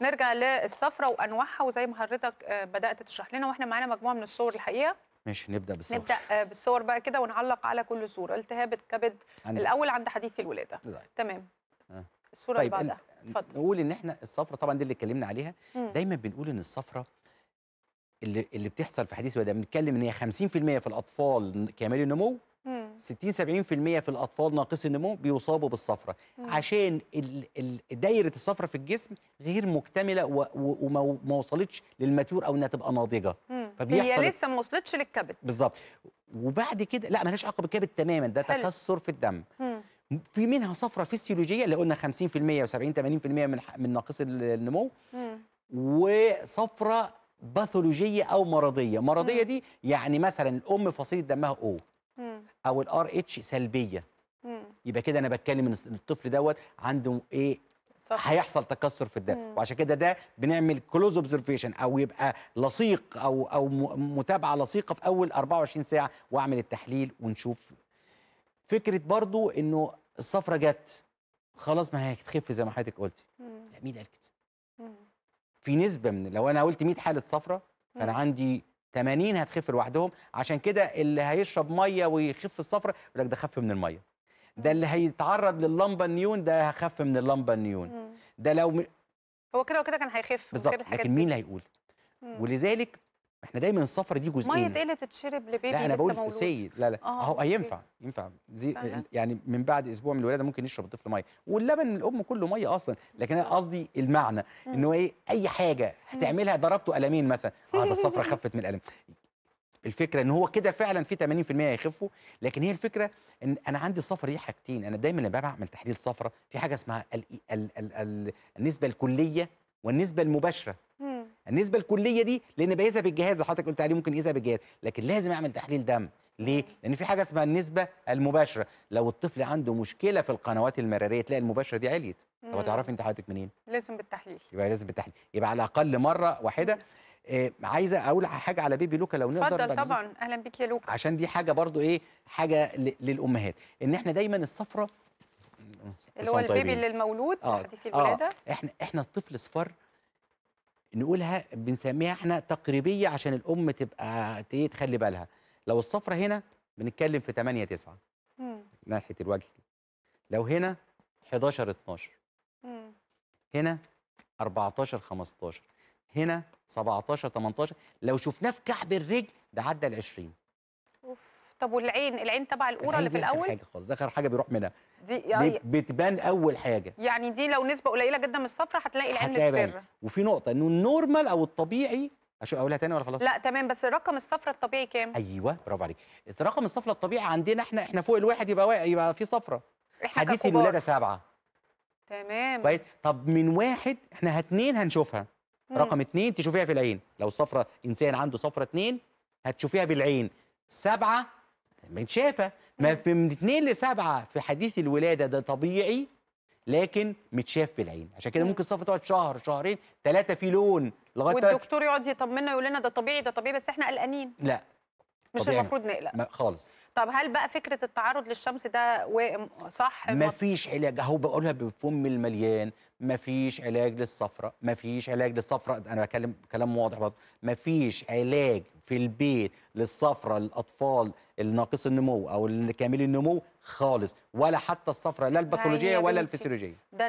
نرجع للصفرة وانواعها وزي ما حضرتك آه، بدات تشرح لنا واحنا معانا مجموعه من الصور الحقيقه ماشي نبدا بالصور نبدا آه، بالصور بقى كده ونعلق على كل صوره التهاب الكبد عندي. الاول عند حديث الولاده ده. طيب. تمام أه. الصوره طيب اللي بعدها اتفضل نقول ان احنا الصفره طبعا دي اللي اتكلمنا عليها مم. دايما بنقول ان الصفره اللي اللي بتحصل في حديث الولاده بنتكلم ان هي 50% في الاطفال كمال النمو 60 70% في الاطفال ناقصي النمو بيصابوا بالصفرة مم. عشان دايره الصفرة في الجسم غير مكتمله وما وصلتش للماتور او انها تبقى ناضجه فبيحصل هي لسه ما وصلتش للكبد بالظبط وبعد كده لا مالهاش علاقه بالكبد تماما ده حل. تكسر في الدم مم. في منها صفرة فيسيولوجيه اللي قلنا 50% و70 80% من من ناقصي النمو مم. وصفرة باثولوجيه او مرضيه، مرضيه دي يعني مثلا الام فصيله دمها او او الار اتش سلبيه مم. يبقى كده انا بتكلم ان الطفل دوت عنده ايه صح. هيحصل تكسر في الدم وعشان كده ده بنعمل كلوز اوبزرفيشن او يبقى لصيق او او متابعه لصيقه في اول 24 ساعه واعمل التحليل ونشوف فكره برضو انه الصفره جت خلاص ما هي هتخف زي ما حضرتك قلتي لا مين قال كده في نسبه من لو انا قلت 100 حاله صفره فانا عندي 80 هتخف لوحدهم عشان كده اللي هيشرب ميه ويخف الصفرة يقول لك ده خف من الميه ده اللي هيتعرض لللمبه النيون ده هخف من اللمبه النيون ده لو م... هو كده وكده كان هيخف بالظبط لكن مين اللي هيقول ولذلك احنا دايما الصفر دي جزئين ميه قله تتشرب لبيبي لا انا بقول سيد لا لا آه، اهو ينفع ينفع زي يعني من بعد اسبوع من الولاده ممكن يشرب الطفل ميه واللبن من الام كله ميه اصلا لكن انا قصدي المعنى ان هو ايه اي حاجه هتعملها ضربته قلمين مثلا اه ده الصفره خفت من الالم الفكره ان هو كده فعلا في 80% هيخفوا لكن هي الفكره ان انا عندي الصفر دي حاجتين انا دايما لما بعمل تحليل صفره في حاجه اسمها النسبه الكليه والنسبه المباشره النسبه الكليه دي لان بقيسها بالجهاز اللي حضرتك قلت عليه ممكن يقيسها بالجهاز لكن لازم اعمل تحليل دم ليه؟ لأن في حاجة اسمها النسبة المباشرة، لو الطفل عنده مشكلة في القنوات المرارية تلاقي المباشرة دي عليت، طب هتعرفي أنت حضرتك منين؟ لازم بالتحليل يبقى لازم بالتحليل، يبقى على الأقل مرة واحدة إيه عايزة أقول حاجة على بيبي لوكا لو نقدر اتفضل طبعا أهلا بيك يا لوكا عشان دي حاجة برضو إيه حاجة للأمهات، إن إحنا دايما الصفرة اللي هو البيبي اللي المولود آه. حديث الولادة آه. إحنا إحنا الطفل صفر نقولها بنسميها احنا تقريبيه عشان الام تبقى ايه تخلي بالها لو الصفرة هنا بنتكلم في 8 9 مم. ناحيه الوجه لو هنا 11 12 مم. هنا 14 15 هنا 17 18 لو شفناه في كعب الرجل ده عدى ال 20 طب والعين العين تبع القوره اللي في الاول حاجه خالص اخر حاجه بيروح منها دي يعني بتبان اول حاجه يعني دي لو نسبه قليله جدا من الصفرة هتلاقي العين مصفر وفي نقطه انه النورمال او الطبيعي عشان اقولها تاني ولا خلاص لا تمام بس الرقم الصفرة الطبيعي كام ايوه برافو عليك الرقم الصفرة الطبيعي عندنا احنا احنا فوق الواحد يبقى يبقى في صفرة حديث الولاده سبعه تمام كويس طب من واحد احنا هاتنين هنشوفها مم. رقم اتنين تشوفيها في العين لو الصفرة انسان عنده صفرة اتنين هتشوفيها بالعين سبعه متشافه ما نعم. في من 2 ل 7 في حديث الولاده ده طبيعي لكن متشاف بالعين عشان كده نعم. ممكن الصفه تقعد شهر شهرين ثلاثه في لون لغايه والدكتور يقعد يطمنا يقول لنا ده طبيعي ده طبيعي بس احنا قلقانين لا مش المفروض نقلق خالص طب هل بقى فكره التعرض للشمس ده صح مفيش علاج اهو بقولها بفم المليان مفيش علاج للصفرة مفيش علاج للصفرة انا بكلم كلام واضح برضه مفيش علاج في البيت للصفرة للاطفال الناقص النمو او الكامل النمو خالص ولا حتى الصفرة لا الباثولوجيه ولا الفسيولوجيه